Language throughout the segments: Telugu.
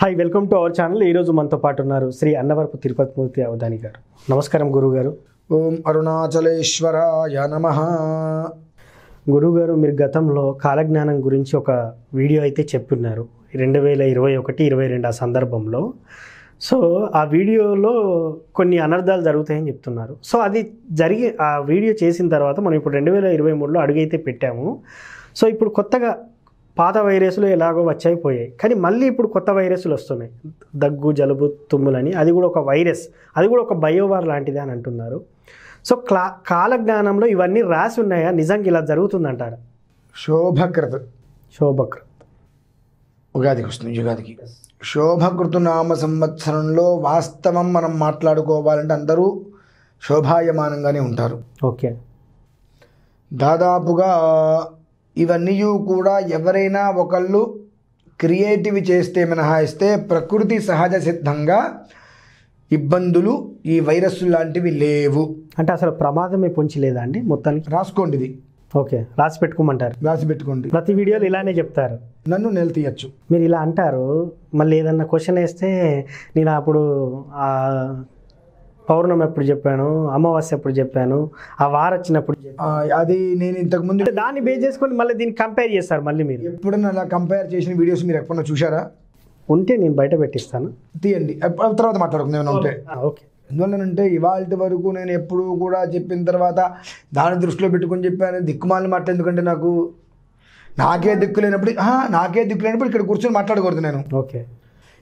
hi welcome to our channel ఈరోజు మనతో పాటు ఉన్నారు శ్రీ అన్నవరపు తిరుపతి మూర్తి అవధాని గారు నమస్కారం గురుగారు ఓం అరుణాచలేశ్వరాయ నమ గురుగారు మీరు గతంలో కాలజ్ఞానం గురించి ఒక వీడియో అయితే చెప్పున్నారు రెండు వేల ఇరవై ఒకటి ఇరవై రెండు ఆ సందర్భంలో సో ఆ వీడియోలో కొన్ని అనర్థాలు జరుగుతాయని చెప్తున్నారు సో అది జరిగి ఆ వీడియో చేసిన తర్వాత మనం ఇప్పుడు రెండు వేల ఇరవై మూడులో అడుగైతే పెట్టాము సో ఇప్పుడు కొత్తగా పాత వైరస్లు ఎలాగో వచ్చాయి పోయాయి కానీ మళ్ళీ ఇప్పుడు కొత్త వైరస్లు వస్తున్నాయి దగ్గు జలుబు తుమ్ములని అది కూడా ఒక వైరస్ అది కూడా ఒక బయోవార్ లాంటిది అని అంటున్నారు సో క్లా కాలజ్ఞానంలో ఇవన్నీ రాసి ఉన్నాయా నిజంగా ఇలా జరుగుతుందంటారు శోభకృత శోభకృత్ ఉగాదికి వస్తుంది యుగాదికి శోభకృతు నామ సంవత్సరంలో వాస్తవం మనం మాట్లాడుకోవాలంటే అందరూ శోభాయమానంగానే ఉంటారు ఓకే దాదాపుగా ఇవన్నీ కూడా ఎవరైనా ఒకళ్ళు క్రియేటివ్ చేస్తే మినహాయిస్తే ప్రకృతి సహజ సిద్ధంగా ఇబ్బందులు ఈ వైరస్ లాంటివి లేవు అంటే అసలు ప్రమాదమే పొంచి లేదా అండి మొత్తానికి రాసుకోండి ఇది ఓకే రాసి పెట్టుకోమంటారు రాసి పెట్టుకోండి ప్రతి వీడియోలో ఇలానే చెప్తారు నన్ను నెల మీరు ఇలా అంటారు మళ్ళీ ఏదన్నా క్వశ్చన్ వేస్తే నేను అప్పుడు పౌర్ణమి ఎప్పుడు చెప్పాను అమావాస్య ఎప్పుడు చెప్పాను ఆ వార వచ్చినప్పుడు అది నేను ఇంతకు ముందు దాన్ని బేస్ చేసుకొని మళ్ళీ దీన్ని కంపేర్ చేస్తారు మళ్ళీ మీరు ఎప్పుడైనా అలా కంపేర్ చేసిన వీడియోస్ మీరు ఎప్పుడన్నా చూసారా ఉంటే నేను బయట పెట్టిస్తాను తీయండి తర్వాత మాట్లాడుకుందాం నేను ఉంటే ఓకే ఎందువల్లనంటే ఇవాళ వరకు నేను ఎప్పుడూ కూడా చెప్పిన తర్వాత దాని దృష్టిలో పెట్టుకొని చెప్పాను దిక్కుమాలని మాట ఎందుకంటే నాకు నాకే దిక్కు లేనప్పుడు నాకే దిక్కు లేనప్పుడు ఇక్కడ కూర్చొని మాట్లాడకూడదు నేను ఓకే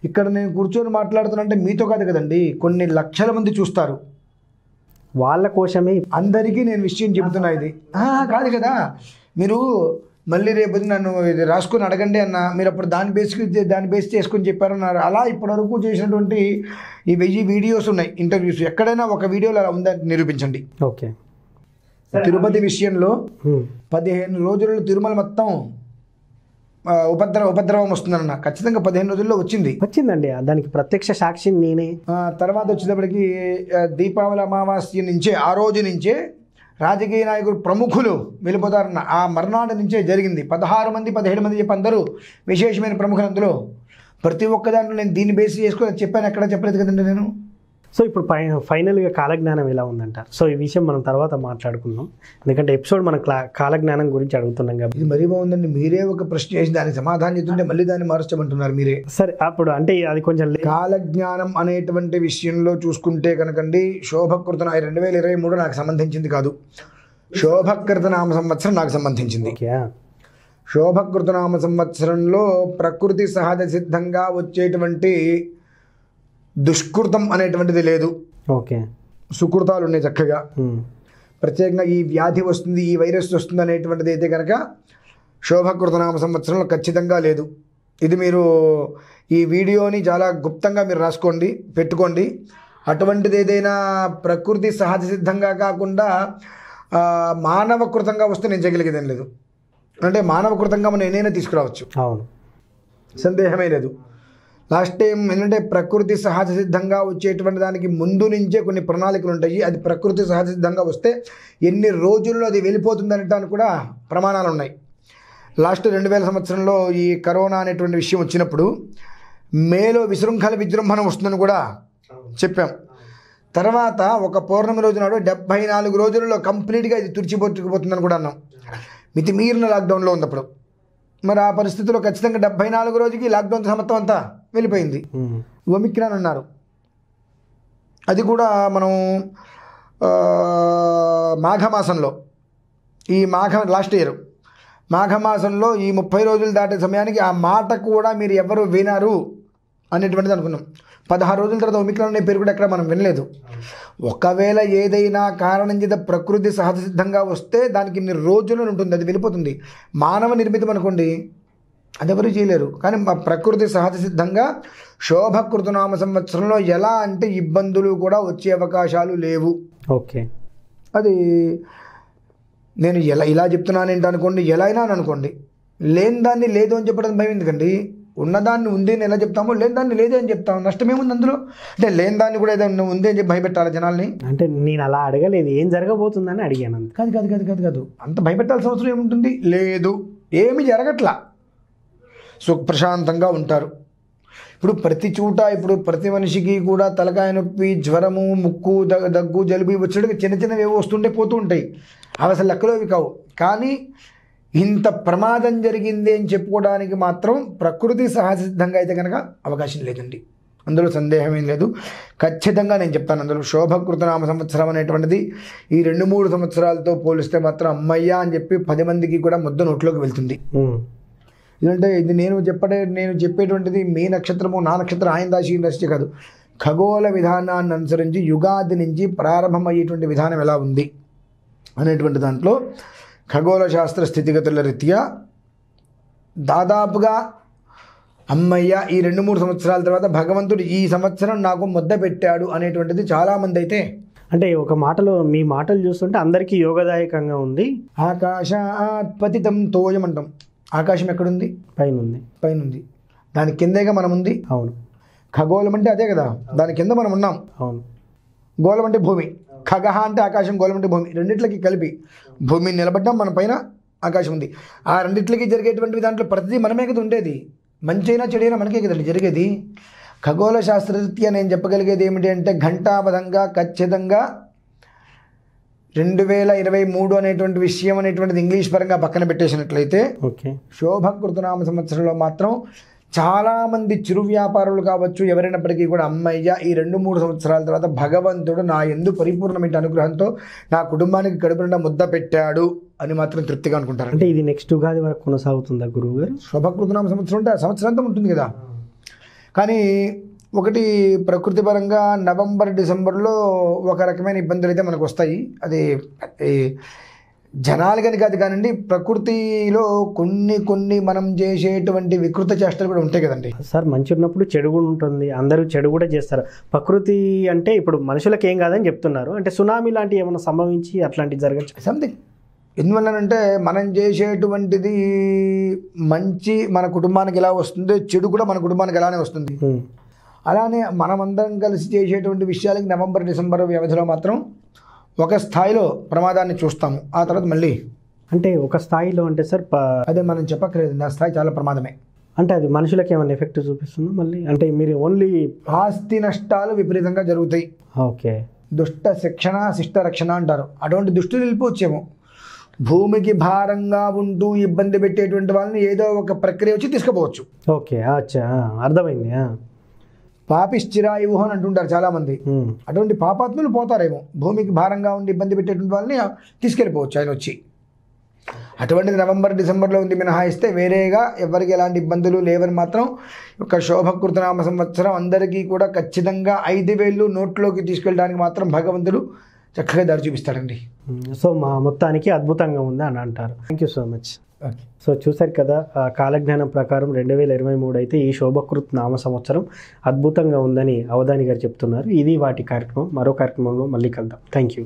ఇక్కడ నేను కూర్చొని మాట్లాడుతున్నానంటే మీతో కాదు కదండి కొన్ని లక్షల మంది చూస్తారు వాళ్ళ కోసమే అందరికీ నేను విషయం చెబుతున్నా ఇది కాదు కదా మీరు మళ్ళీ రేపు నన్ను ఇది రాసుకొని అడగండి అన్న మీరు అప్పుడు దాని బేస్కి దాని బేస్ చేసుకొని చెప్పారన్నారు అలా ఇప్పటివరకు చేసినటువంటి ఈ వెయ్యి వీడియోస్ ఉన్నాయి ఇంటర్వ్యూస్ ఎక్కడైనా ఒక వీడియోలో అలా ఉందని నిరూపించండి ఓకే తిరుపతి విషయంలో పదిహేను రోజులలో తిరుమల మొత్తం ఉపద్రవ ఉపద్రవం వస్తుందన్న ఖచ్చితంగా పదిహేను రోజుల్లో వచ్చింది వచ్చిందండి దానికి ప్రత్యక్ష సాక్షి నేనే తర్వాత వచ్చినప్పటికి దీపావళి అమావాస్య నుంచే ఆ రోజు నుంచే రాజకీయ నాయకులు ప్రముఖులు వెళ్ళిపోతారన్న ఆ మర్నాడు నుంచే జరిగింది పదహారు మంది పదిహేడు మంది చెప్పి అందరూ విశేషమైన ప్రముఖులు అందులో ప్రతి ఒక్క దాంట్లో నేను దీన్ని బేస్ చేసుకుని చెప్పాను ఎక్కడ చెప్పలేదు కదండి నేను సో ఇప్పుడు ఫై ఫైనల్గా కాలజ్ఞానం ఎలా ఉందంటారు సో ఈ విషయం మనం తర్వాత మాట్లాడుకుందాం ఎందుకంటే ఎపిసోడ్ మనం కాలజ్ఞానం గురించి అడుగుతున్నాం కాబట్టి ఇది మరీ బాగుందండి మీరే ఒక ప్రశ్న చేసి దానికి సమాధానం చెప్తుంటే మళ్ళీ దాన్ని మార్చమంటున్నారు మీరే సరే అప్పుడు అంటే అది కొంచెం కాలజ్ఞానం అనేటువంటి విషయంలో చూసుకుంటే కనుకండి శోభకృతం రెండు వేల ఇరవై మూడు నాకు సంబంధించింది కాదు శోభకృతనామ సంవత్సరం నాకు సంబంధించింది శోభకృతనామ సంవత్సరంలో ప్రకృతి సహజ సిద్ధంగా వచ్చేటువంటి దుష్కృతం అనేటువంటిది లేదు ఓకే సుకృతాలు ఉన్నాయి చక్కగా ప్రత్యేకంగా ఈ వ్యాధి వస్తుంది ఈ వైరస్ వస్తుంది అనేటువంటిది అయితే కనుక శోభకృతనామ సంవత్సరంలో ఖచ్చితంగా లేదు ఇది మీరు ఈ వీడియోని చాలా గుప్తంగా మీరు రాసుకోండి పెట్టుకోండి అటువంటిది ఏదైనా ప్రకృతి సహజ సిద్ధంగా కాకుండా మానవకృతంగా వస్తే నేను చేయగలిగేదేం లేదు అంటే మానవకృతంగా మనం ఎన్నైనా తీసుకురావచ్చు అవును సందేహమే లేదు లాస్ట్ టైం ఏంటంటే ప్రకృతి సహజ సిద్ధంగా వచ్చేటువంటి దానికి ముందు నుంచే కొన్ని ప్రణాళికలు ఉంటాయి అది ప్రకృతి సహజ సిద్ధంగా వస్తే ఎన్ని రోజుల్లో అది వెళ్ళిపోతుంది అనటానికి కూడా ప్రమాణాలు ఉన్నాయి లాస్ట్ రెండు వేల సంవత్సరంలో ఈ కరోనా అనేటువంటి విషయం వచ్చినప్పుడు మేలో విశృంఖల విజృంభణ వస్తుందని కూడా చెప్పాం తర్వాత ఒక పౌర్ణమి రోజు నాడు డెబ్బై నాలుగు రోజులలో కంప్లీట్గా ఇది తుడిచిపోతుకుపోతుందని కూడా అన్నాం మితిమీరిన లాక్డౌన్లో ఉన్నప్పుడు మరి ఆ పరిస్థితిలో ఖచ్చితంగా డెబ్బై నాలుగు రోజుకి లాక్డౌన్ సమర్థం అంతా వెళ్ళిపోయింది ఒమిక్రాన్ అన్నారు అది కూడా మనం మాఘమాసంలో ఈ మాఘ లాస్ట్ ఇయర్ మాఘమాసంలో ఈ ముప్పై రోజులు దాటే సమయానికి ఆ మాట కూడా మీరు ఎవరు వినరు అనేటువంటిది అనుకున్నాం పదహారు రోజుల తర్వాత ఒమిక్రాన్ అనే పేరు కూడా ఎక్కడ మనం వినలేదు ఒకవేళ ఏదైనా కారణం చేత ప్రకృతి సహజసిద్ధంగా వస్తే దానికి ఇన్ని రోజులను ఉంటుంది అది వెళ్ళిపోతుంది మానవ నిర్మితం అనుకోండి అదెవరు చేయలేరు కానీ మా ప్రకృతి సహజ సిద్ధంగా శోభకృతనామ సంవత్సరంలో ఎలా అంటే ఇబ్బందులు కూడా వచ్చే అవకాశాలు లేవు ఓకే అది నేను ఎలా ఇలా ఏంటి అనుకోండి ఎలా అయినా అని అనుకోండి లేని దాన్ని లేదు అని చెప్పడం భయం ఎందుకండి ఉన్నదాన్ని ఉంది అని ఎలా చెప్తామో లేని దాన్ని లేదు అని చెప్తాము నష్టమేముంది అందులో అంటే లేని దాన్ని కూడా ఏదైనా ఉంది అని చెప్పి భయపెట్టాలి జనాల్ని అంటే నేను అలా అడగలేదు ఏం జరగబోతుందని అడిగాను కాదు కాదు కాదు కాదు కాదు అంత భయపెట్టాల్సిన అవసరం ఏముంటుంది లేదు ఏమి జరగట్లా సుఖ ప్రశాంతంగా ఉంటారు ఇప్పుడు ప్రతి చోట ఇప్పుడు ప్రతి మనిషికి కూడా తలకాయ నొప్పి జ్వరము ముక్కు దగ్గు జలుబు వచ్చేటికి చిన్న చిన్నవి ఏవో వస్తుంటే పోతూ ఉంటాయి అవి అసలు లెక్కలోవి కావు కానీ ఇంత ప్రమాదం జరిగింది అని చెప్పుకోవడానికి మాత్రం ప్రకృతి సహసిద్ధంగా అయితే కనుక అవకాశం లేదండి అందులో సందేహం ఏం లేదు ఖచ్చితంగా నేను చెప్తాను అందులో శోభకృతనామ సంవత్సరం అనేటువంటిది ఈ రెండు మూడు సంవత్సరాలతో పోలిస్తే మాత్రం అమ్మయ్య అని చెప్పి పది మందికి కూడా ముద్ద నోట్లోకి వెళ్తుంది ఎందుకంటే ఇది నేను చెప్పడే నేను చెప్పేటువంటిది మీ నక్షత్రము నా నక్షత్రం ఆయన రాశి రాశి కాదు ఖగోళ విధానాన్ని అనుసరించి యుగాది నుంచి ప్రారంభమయ్యేటువంటి విధానం ఎలా ఉంది అనేటువంటి దాంట్లో ఖగోళ శాస్త్ర స్థితిగతుల రీత్యా దాదాపుగా అమ్మయ్య ఈ రెండు మూడు సంవత్సరాల తర్వాత భగవంతుడు ఈ సంవత్సరం నాకు ముద్ద పెట్టాడు అనేటువంటిది చాలామంది అయితే అంటే ఒక మాటలో మీ మాటలు చూస్తుంటే అందరికీ యోగదాయకంగా ఉంది ఆత్పతితం తోయమంటాం ఆకాశం ఎక్కడుంది పైన ఉంది పైన ఉంది దాని కిందేగా మనం ఉంది అవును ఖగోళం అంటే అదే కదా దాని కింద మనం ఉన్నాం అవును గోళం అంటే భూమి ఖగహ అంటే ఆకాశం గోళం అంటే భూమి రెండిట్లకి కలిపి భూమిని నిలబడ్డం మన పైన ఆకాశం ఉంది ఆ రెండిట్లకి జరిగేటువంటి దాంట్లో ప్రతిదీ మనమే కదా ఉండేది మంచైనా చెడైనా మనకే కదండి జరిగేది ఖగోళ శాస్త్రరీత్యా నేను చెప్పగలిగేది ఏమిటి అంటే ఘంటాపథంగా ఖచ్చితంగా రెండు వేల ఇరవై మూడు అనేటువంటి విషయం అనేటువంటిది ఇంగ్లీష్ పరంగా పక్కన పెట్టేసినట్లయితే ఓకే కృతనామ సంవత్సరంలో మాత్రం చాలామంది చిరు వ్యాపారులు కావచ్చు ఎవరైనప్పటికీ కూడా అమ్మయ్య ఈ రెండు మూడు సంవత్సరాల తర్వాత భగవంతుడు నా ఎందు పరిపూర్ణమైన అనుగ్రహంతో నా కుటుంబానికి గడుపు ముద్ద పెట్టాడు అని మాత్రం తృప్తిగా అనుకుంటారు అంటే ఇది నెక్స్ట్ ఉగాది వరకు కొనసాగుతుందా గురువు గారు శుభకృతనామ సంవత్సరం ఉంటే సంవత్సరం అంతా ఉంటుంది కదా కానీ ఒకటి ప్రకృతి పరంగా నవంబర్ డిసెంబర్లో ఒక రకమైన ఇబ్బందులు అయితే మనకు వస్తాయి అది జనాలు కానీ కాదు కానివ్వండి ప్రకృతిలో కొన్ని కొన్ని మనం చేసేటువంటి వికృత చేష్టలు కూడా ఉంటాయి కదండి సార్ మంచి ఉన్నప్పుడు చెడు కూడా ఉంటుంది అందరూ చెడు కూడా చేస్తారు ప్రకృతి అంటే ఇప్పుడు మనుషులకు ఏం కాదని చెప్తున్నారు అంటే సునామీ లాంటివి ఏమైనా సంభవించి అట్లాంటివి జరగచ్చు సంథింగ్ ఎందువల్లనంటే మనం చేసేటువంటిది మంచి మన కుటుంబానికి ఎలా వస్తుందో చెడు కూడా మన కుటుంబానికి ఎలానే వస్తుంది అలానే మనమందరం కలిసి చేసేటువంటి విషయాలకి నవంబర్ డిసెంబర్ వ్యవధిలో మాత్రం ఒక స్థాయిలో ప్రమాదాన్ని చూస్తాము ఆ తర్వాత మళ్ళీ అంటే ఒక స్థాయిలో అంటే సార్ అదే మనం చెప్పక్కర్లేదు నా స్థాయి చాలా ప్రమాదమే అంటే అది మనుషులకి ఏమైనా ఎఫెక్ట్ చూపిస్తుంది మళ్ళీ అంటే మీరు ఓన్లీ ఆస్తి నష్టాలు విపరీతంగా జరుగుతాయి ఓకే దుష్ట శిక్షణ శిష్ట రక్షణ అంటారు అటువంటి దుష్టులు వెళ్ళిపోవచ్చేమో భూమికి భారంగా ఉంటూ ఇబ్బంది పెట్టేటువంటి వాళ్ళని ఏదో ఒక ప్రక్రియ వచ్చి తీసుకుపోవచ్చు ఓకే అచ్చా అర్థమైంది పాపిశ్చిరాయువు అని అంటుంటారు చాలామంది అటువంటి పాపాత్ములు పోతారేమో భూమికి భారంగా ఉండి ఇబ్బంది పెట్టేటువంటి వాళ్ళని తీసుకెళ్ళిపోవచ్చు ఆయన వచ్చి అటువంటిది నవంబర్ డిసెంబర్లో ఉంది మినహాయిస్తే వేరేగా ఎవరికి ఎలాంటి ఇబ్బందులు లేవని మాత్రం ఒక శోభకృతనామ సంవత్సరం అందరికీ కూడా ఖచ్చితంగా ఐదు వేలు నోట్లోకి తీసుకెళ్ళడానికి మాత్రం భగవంతుడు చక్కగా దారి చూపిస్తాడండి సో మా మొత్తానికి అద్భుతంగా ఉంది అని అంటారు thank you so much so చూశారు కదా కాలజ్ఞానం ప్రకారం రెండు వేల ఇరవై మూడు అయితే ఈ శోభకృత్ నామ సంవత్సరం అద్భుతంగా ఉందని అవధాని గారు చెప్తున్నారు ఇది వాటి కార్యక్రమం మరో కార్యక్రమంలో మళ్ళీ కలుద్దాం థ్యాంక్ యూ